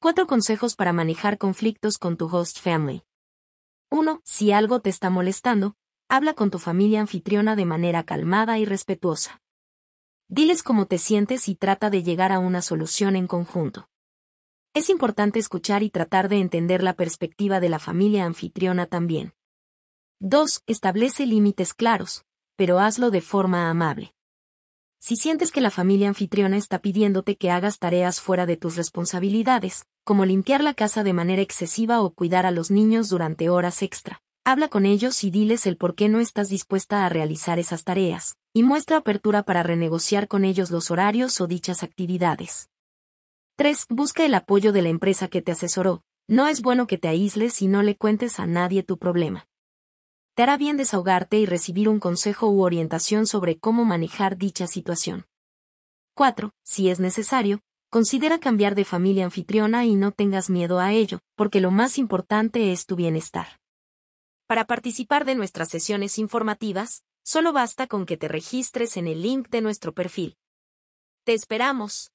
Cuatro consejos para manejar conflictos con tu host family. 1. Si algo te está molestando, habla con tu familia anfitriona de manera calmada y respetuosa. Diles cómo te sientes y trata de llegar a una solución en conjunto. Es importante escuchar y tratar de entender la perspectiva de la familia anfitriona también. 2. Establece límites claros, pero hazlo de forma amable. Si sientes que la familia anfitriona está pidiéndote que hagas tareas fuera de tus responsabilidades, como limpiar la casa de manera excesiva o cuidar a los niños durante horas extra, habla con ellos y diles el por qué no estás dispuesta a realizar esas tareas, y muestra apertura para renegociar con ellos los horarios o dichas actividades. 3. Busca el apoyo de la empresa que te asesoró. No es bueno que te aísles y no le cuentes a nadie tu problema te hará bien desahogarte y recibir un consejo u orientación sobre cómo manejar dicha situación. 4. Si es necesario, considera cambiar de familia anfitriona y no tengas miedo a ello, porque lo más importante es tu bienestar. Para participar de nuestras sesiones informativas, solo basta con que te registres en el link de nuestro perfil. Te esperamos.